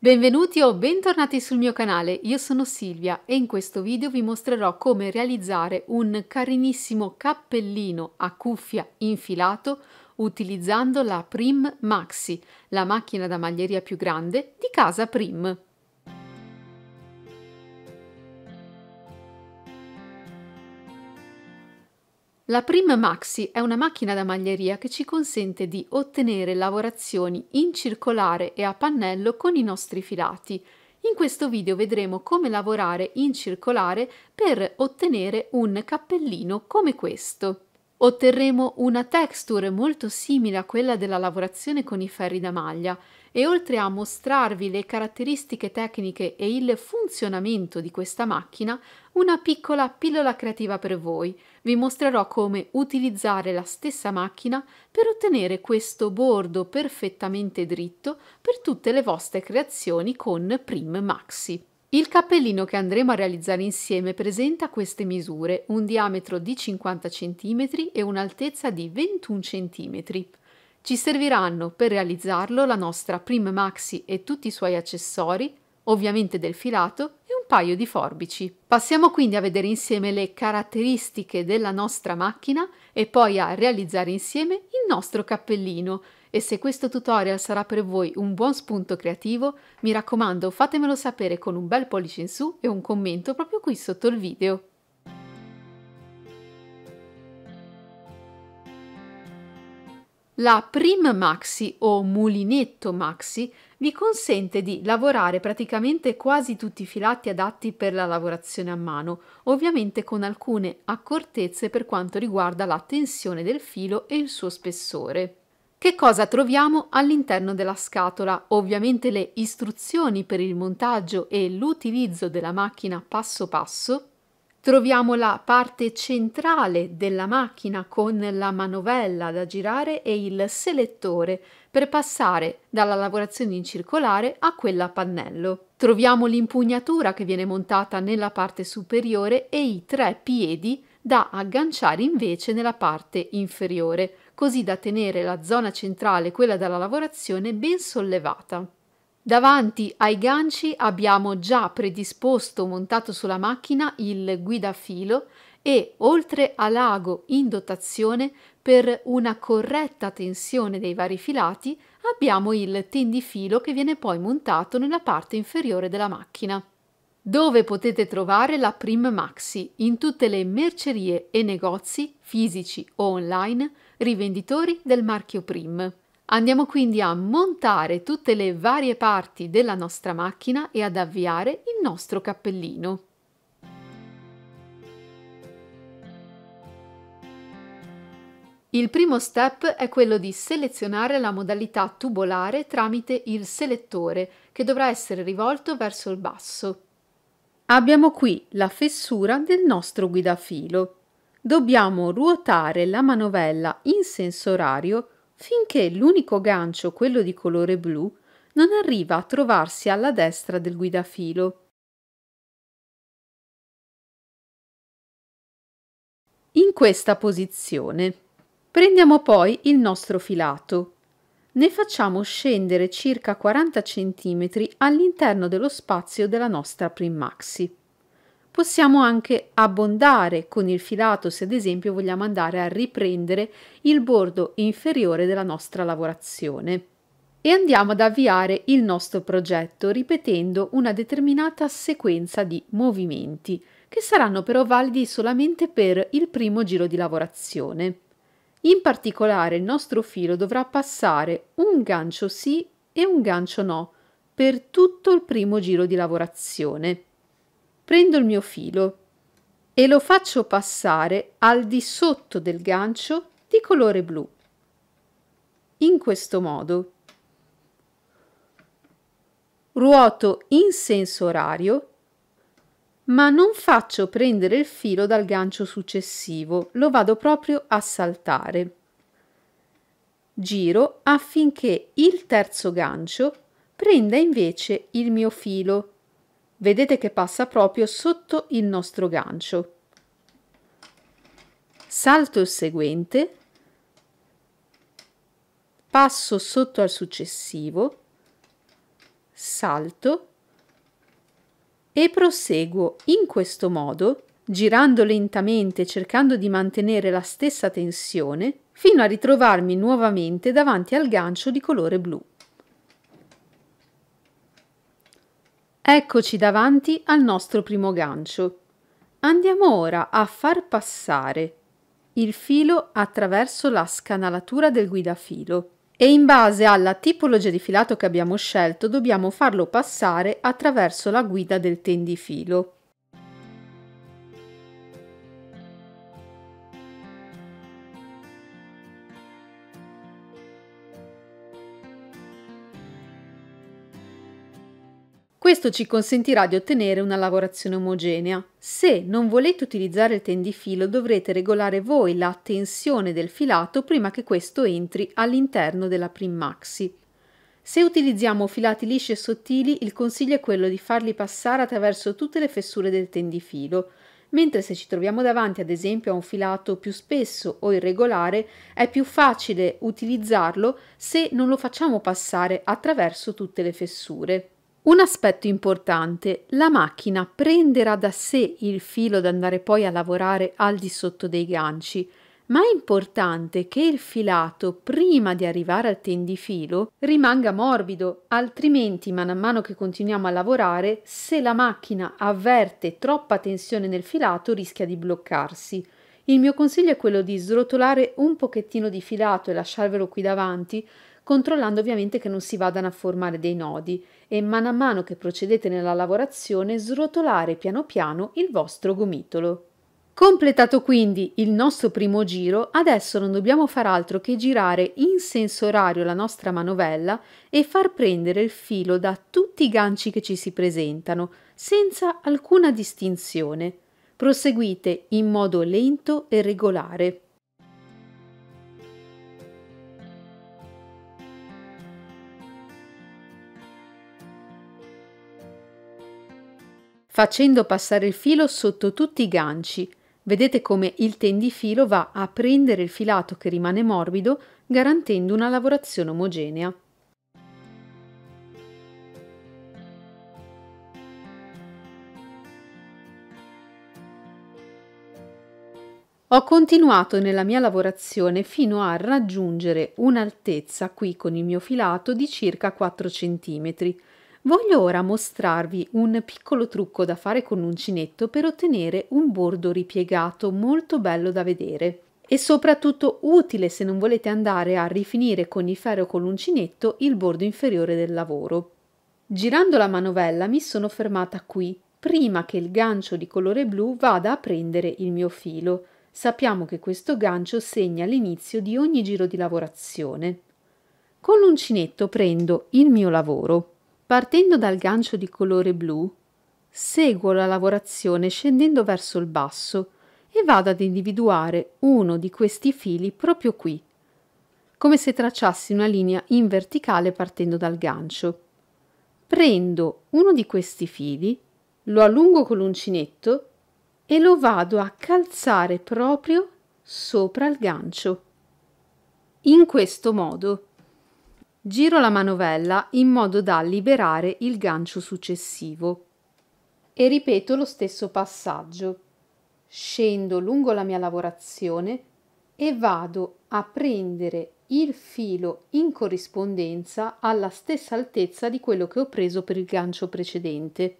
Benvenuti o bentornati sul mio canale, io sono Silvia e in questo video vi mostrerò come realizzare un carinissimo cappellino a cuffia infilato utilizzando la Prim Maxi, la macchina da maglieria più grande di casa Prim. La Prim Maxi è una macchina da maglieria che ci consente di ottenere lavorazioni in circolare e a pannello con i nostri filati. In questo video vedremo come lavorare in circolare per ottenere un cappellino come questo. Otterremo una texture molto simile a quella della lavorazione con i ferri da maglia e oltre a mostrarvi le caratteristiche tecniche e il funzionamento di questa macchina, una piccola pillola creativa per voi – vi mostrerò come utilizzare la stessa macchina per ottenere questo bordo perfettamente dritto per tutte le vostre creazioni con Prim Maxi. Il cappellino che andremo a realizzare insieme presenta queste misure, un diametro di 50 cm e un'altezza di 21 cm. Ci serviranno per realizzarlo la nostra Prim Maxi e tutti i suoi accessori, ovviamente del filato, e paio di forbici. Passiamo quindi a vedere insieme le caratteristiche della nostra macchina e poi a realizzare insieme il nostro cappellino. E se questo tutorial sarà per voi un buon spunto creativo, mi raccomando fatemelo sapere con un bel pollice in su e un commento proprio qui sotto il video. La Prim Maxi o Mulinetto Maxi vi consente di lavorare praticamente quasi tutti i filati adatti per la lavorazione a mano, ovviamente con alcune accortezze per quanto riguarda la tensione del filo e il suo spessore. Che cosa troviamo all'interno della scatola? Ovviamente le istruzioni per il montaggio e l'utilizzo della macchina passo passo, Troviamo la parte centrale della macchina con la manovella da girare e il selettore per passare dalla lavorazione in circolare a quella a pannello. Troviamo l'impugnatura che viene montata nella parte superiore e i tre piedi da agganciare invece nella parte inferiore, così da tenere la zona centrale, quella della lavorazione, ben sollevata. Davanti ai ganci abbiamo già predisposto montato sulla macchina il guidafilo e oltre a lago in dotazione per una corretta tensione dei vari filati abbiamo il tendifilo che viene poi montato nella parte inferiore della macchina. Dove potete trovare la Prim Maxi in tutte le mercerie e negozi fisici o online rivenditori del marchio Prim. Andiamo quindi a montare tutte le varie parti della nostra macchina e ad avviare il nostro cappellino. Il primo step è quello di selezionare la modalità tubolare tramite il selettore che dovrà essere rivolto verso il basso. Abbiamo qui la fessura del nostro guidafilo. Dobbiamo ruotare la manovella in senso orario finché l'unico gancio, quello di colore blu, non arriva a trovarsi alla destra del guidafilo. In questa posizione prendiamo poi il nostro filato. Ne facciamo scendere circa 40 cm all'interno dello spazio della nostra maxi. Possiamo anche abbondare con il filato se ad esempio vogliamo andare a riprendere il bordo inferiore della nostra lavorazione. E andiamo ad avviare il nostro progetto ripetendo una determinata sequenza di movimenti, che saranno però validi solamente per il primo giro di lavorazione. In particolare il nostro filo dovrà passare un gancio sì e un gancio no per tutto il primo giro di lavorazione prendo il mio filo e lo faccio passare al di sotto del gancio di colore blu. In questo modo ruoto in senso orario ma non faccio prendere il filo dal gancio successivo, lo vado proprio a saltare. Giro affinché il terzo gancio prenda invece il mio filo vedete che passa proprio sotto il nostro gancio. Salto il seguente, passo sotto al successivo, salto e proseguo in questo modo, girando lentamente cercando di mantenere la stessa tensione, fino a ritrovarmi nuovamente davanti al gancio di colore blu. Eccoci davanti al nostro primo gancio. Andiamo ora a far passare il filo attraverso la scanalatura del guidafilo e in base alla tipologia di filato che abbiamo scelto dobbiamo farlo passare attraverso la guida del tendifilo. Questo ci consentirà di ottenere una lavorazione omogenea. Se non volete utilizzare il tendifilo dovrete regolare voi la tensione del filato prima che questo entri all'interno della prim maxi. Se utilizziamo filati lisci e sottili il consiglio è quello di farli passare attraverso tutte le fessure del tendifilo, mentre se ci troviamo davanti ad esempio a un filato più spesso o irregolare è più facile utilizzarlo se non lo facciamo passare attraverso tutte le fessure. Un aspetto importante, la macchina prenderà da sé il filo da andare poi a lavorare al di sotto dei ganci, ma è importante che il filato, prima di arrivare al tendifilo, rimanga morbido, altrimenti man mano che continuiamo a lavorare, se la macchina avverte troppa tensione nel filato rischia di bloccarsi. Il mio consiglio è quello di srotolare un pochettino di filato e lasciarvelo qui davanti controllando ovviamente che non si vadano a formare dei nodi e mano a mano che procedete nella lavorazione srotolare piano piano il vostro gomitolo. Completato quindi il nostro primo giro, adesso non dobbiamo far altro che girare in senso orario la nostra manovella e far prendere il filo da tutti i ganci che ci si presentano, senza alcuna distinzione. Proseguite in modo lento e regolare. facendo passare il filo sotto tutti i ganci. Vedete come il tendifilo va a prendere il filato che rimane morbido, garantendo una lavorazione omogenea. Ho continuato nella mia lavorazione fino a raggiungere un'altezza qui con il mio filato di circa 4 cm. Voglio ora mostrarvi un piccolo trucco da fare con l'uncinetto per ottenere un bordo ripiegato molto bello da vedere e soprattutto utile se non volete andare a rifinire con il ferro con l'uncinetto il bordo inferiore del lavoro. Girando la manovella mi sono fermata qui, prima che il gancio di colore blu vada a prendere il mio filo. Sappiamo che questo gancio segna l'inizio di ogni giro di lavorazione. Con l'uncinetto prendo il mio lavoro Partendo dal gancio di colore blu, seguo la lavorazione scendendo verso il basso e vado ad individuare uno di questi fili proprio qui, come se tracciassi una linea in verticale partendo dal gancio. Prendo uno di questi fili, lo allungo con l'uncinetto e lo vado a calzare proprio sopra il gancio. In questo modo Giro la manovella in modo da liberare il gancio successivo e ripeto lo stesso passaggio. Scendo lungo la mia lavorazione e vado a prendere il filo in corrispondenza alla stessa altezza di quello che ho preso per il gancio precedente.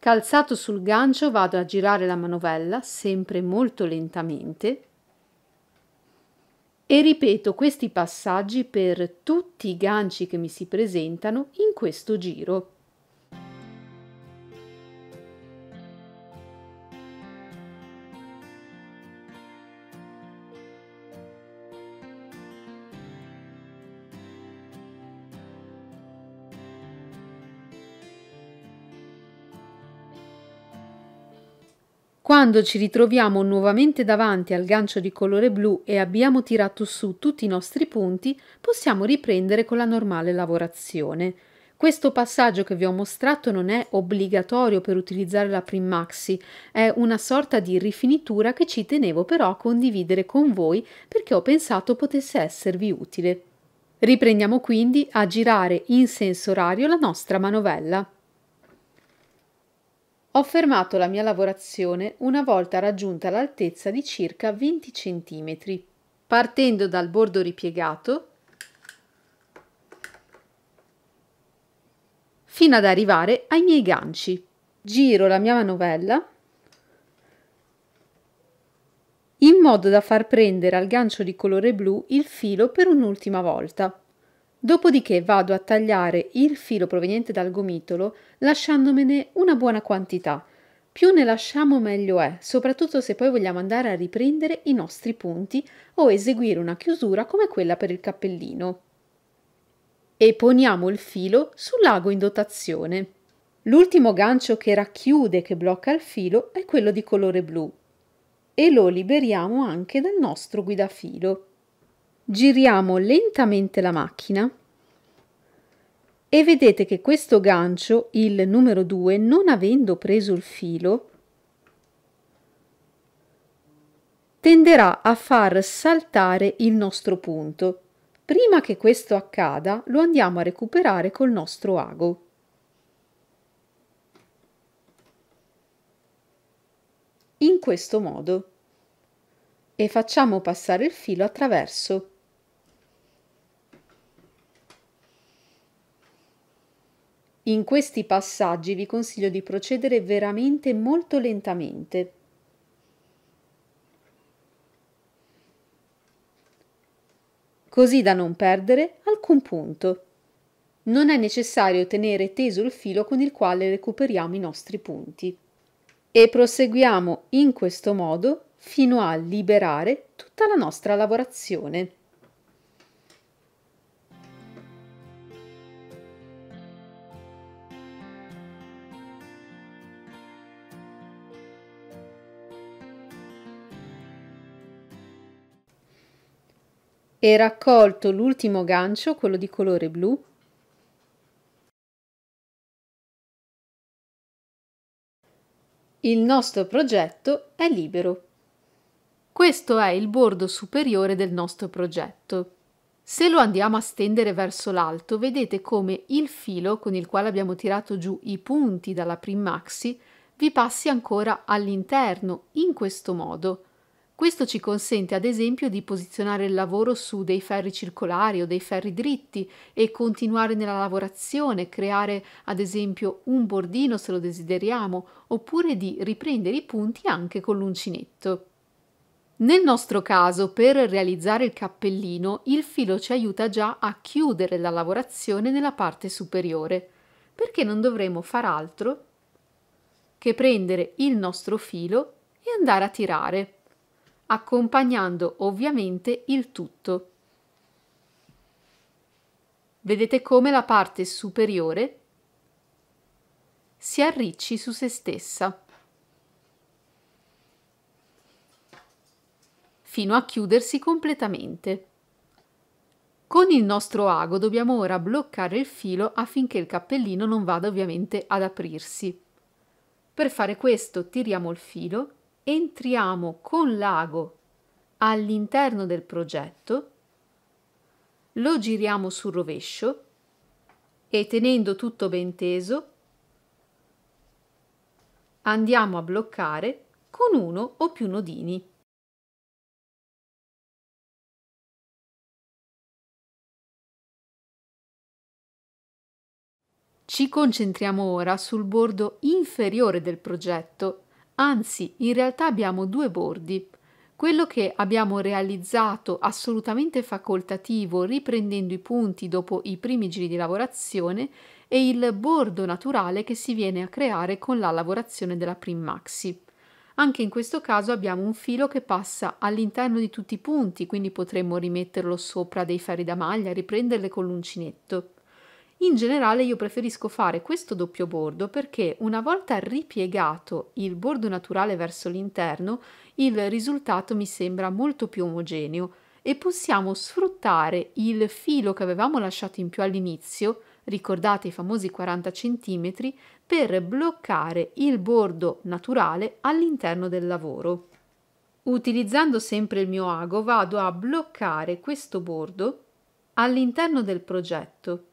Calzato sul gancio vado a girare la manovella sempre molto lentamente e ripeto questi passaggi per tutti i ganci che mi si presentano in questo giro. Quando ci ritroviamo nuovamente davanti al gancio di colore blu e abbiamo tirato su tutti i nostri punti, possiamo riprendere con la normale lavorazione. Questo passaggio che vi ho mostrato non è obbligatorio per utilizzare la Primaxi, è una sorta di rifinitura che ci tenevo però a condividere con voi perché ho pensato potesse esservi utile. Riprendiamo quindi a girare in senso orario la nostra manovella. Ho fermato la mia lavorazione una volta raggiunta l'altezza di circa 20 cm. Partendo dal bordo ripiegato fino ad arrivare ai miei ganci. Giro la mia manovella in modo da far prendere al gancio di colore blu il filo per un'ultima volta. Dopodiché vado a tagliare il filo proveniente dal gomitolo lasciandomene una buona quantità. Più ne lasciamo meglio è, soprattutto se poi vogliamo andare a riprendere i nostri punti o eseguire una chiusura come quella per il cappellino. E poniamo il filo sul lago in dotazione. L'ultimo gancio che racchiude che blocca il filo è quello di colore blu e lo liberiamo anche dal nostro guidafilo giriamo lentamente la macchina e vedete che questo gancio, il numero 2, non avendo preso il filo, tenderà a far saltare il nostro punto. Prima che questo accada, lo andiamo a recuperare col nostro ago. In questo modo. E facciamo passare il filo attraverso. In questi passaggi vi consiglio di procedere veramente molto lentamente. così da non perdere alcun punto. Non è necessario tenere teso il filo con il quale recuperiamo i nostri punti. E proseguiamo in questo modo fino a liberare tutta la nostra lavorazione. e raccolto l'ultimo gancio, quello di colore blu, il nostro progetto è libero. Questo è il bordo superiore del nostro progetto. Se lo andiamo a stendere verso l'alto, vedete come il filo con il quale abbiamo tirato giù i punti dalla primaxi vi passi ancora all'interno, in questo modo, questo ci consente ad esempio di posizionare il lavoro su dei ferri circolari o dei ferri dritti e continuare nella lavorazione, creare ad esempio un bordino se lo desideriamo, oppure di riprendere i punti anche con l'uncinetto. Nel nostro caso, per realizzare il cappellino, il filo ci aiuta già a chiudere la lavorazione nella parte superiore, perché non dovremo far altro che prendere il nostro filo e andare a tirare accompagnando ovviamente il tutto. Vedete come la parte superiore si arricci su se stessa fino a chiudersi completamente. Con il nostro ago dobbiamo ora bloccare il filo affinché il cappellino non vada ovviamente ad aprirsi. Per fare questo tiriamo il filo entriamo con l'ago all'interno del progetto, lo giriamo sul rovescio e tenendo tutto ben teso andiamo a bloccare con uno o più nodini. Ci concentriamo ora sul bordo inferiore del progetto Anzi, in realtà abbiamo due bordi. Quello che abbiamo realizzato assolutamente facoltativo riprendendo i punti dopo i primi giri di lavorazione e il bordo naturale che si viene a creare con la lavorazione della maxi. Anche in questo caso abbiamo un filo che passa all'interno di tutti i punti, quindi potremmo rimetterlo sopra dei ferri da maglia, riprenderle con l'uncinetto. In generale io preferisco fare questo doppio bordo perché una volta ripiegato il bordo naturale verso l'interno, il risultato mi sembra molto più omogeneo e possiamo sfruttare il filo che avevamo lasciato in più all'inizio, ricordate i famosi 40 cm, per bloccare il bordo naturale all'interno del lavoro. Utilizzando sempre il mio ago vado a bloccare questo bordo all'interno del progetto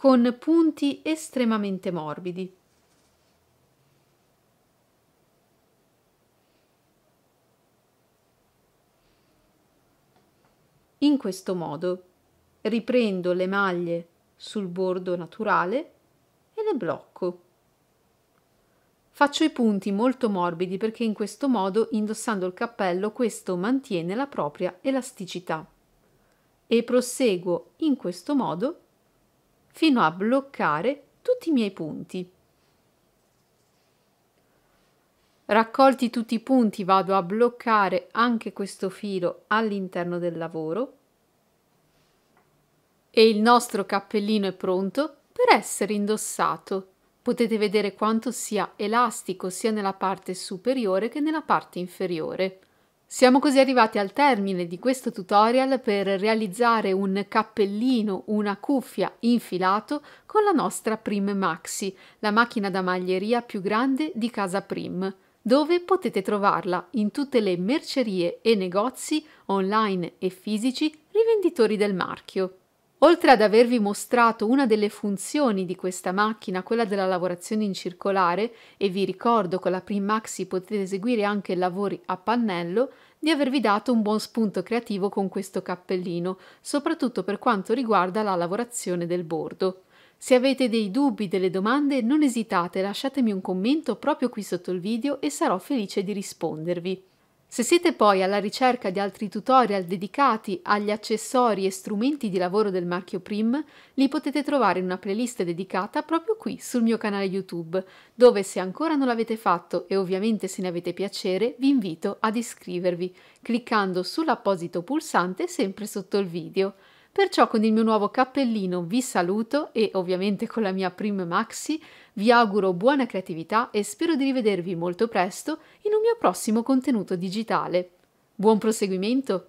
con punti estremamente morbidi. In questo modo riprendo le maglie sul bordo naturale e le blocco. Faccio i punti molto morbidi perché in questo modo, indossando il cappello, questo mantiene la propria elasticità. E proseguo in questo modo fino a bloccare tutti i miei punti. Raccolti tutti i punti vado a bloccare anche questo filo all'interno del lavoro e il nostro cappellino è pronto per essere indossato. Potete vedere quanto sia elastico sia nella parte superiore che nella parte inferiore. Siamo così arrivati al termine di questo tutorial per realizzare un cappellino, una cuffia infilato con la nostra Prim Maxi, la macchina da maglieria più grande di casa Prim, dove potete trovarla in tutte le mercerie e negozi online e fisici rivenditori del marchio. Oltre ad avervi mostrato una delle funzioni di questa macchina, quella della lavorazione in circolare, e vi ricordo con la Primaxi potete eseguire anche lavori a pannello, di avervi dato un buon spunto creativo con questo cappellino, soprattutto per quanto riguarda la lavorazione del bordo. Se avete dei dubbi, delle domande, non esitate, lasciatemi un commento proprio qui sotto il video e sarò felice di rispondervi. Se siete poi alla ricerca di altri tutorial dedicati agli accessori e strumenti di lavoro del marchio Prim, li potete trovare in una playlist dedicata proprio qui sul mio canale YouTube, dove se ancora non l'avete fatto e ovviamente se ne avete piacere, vi invito ad iscrivervi, cliccando sull'apposito pulsante sempre sotto il video. Perciò con il mio nuovo cappellino vi saluto e ovviamente con la mia Prim Maxi vi auguro buona creatività e spero di rivedervi molto presto in un mio prossimo contenuto digitale. Buon proseguimento!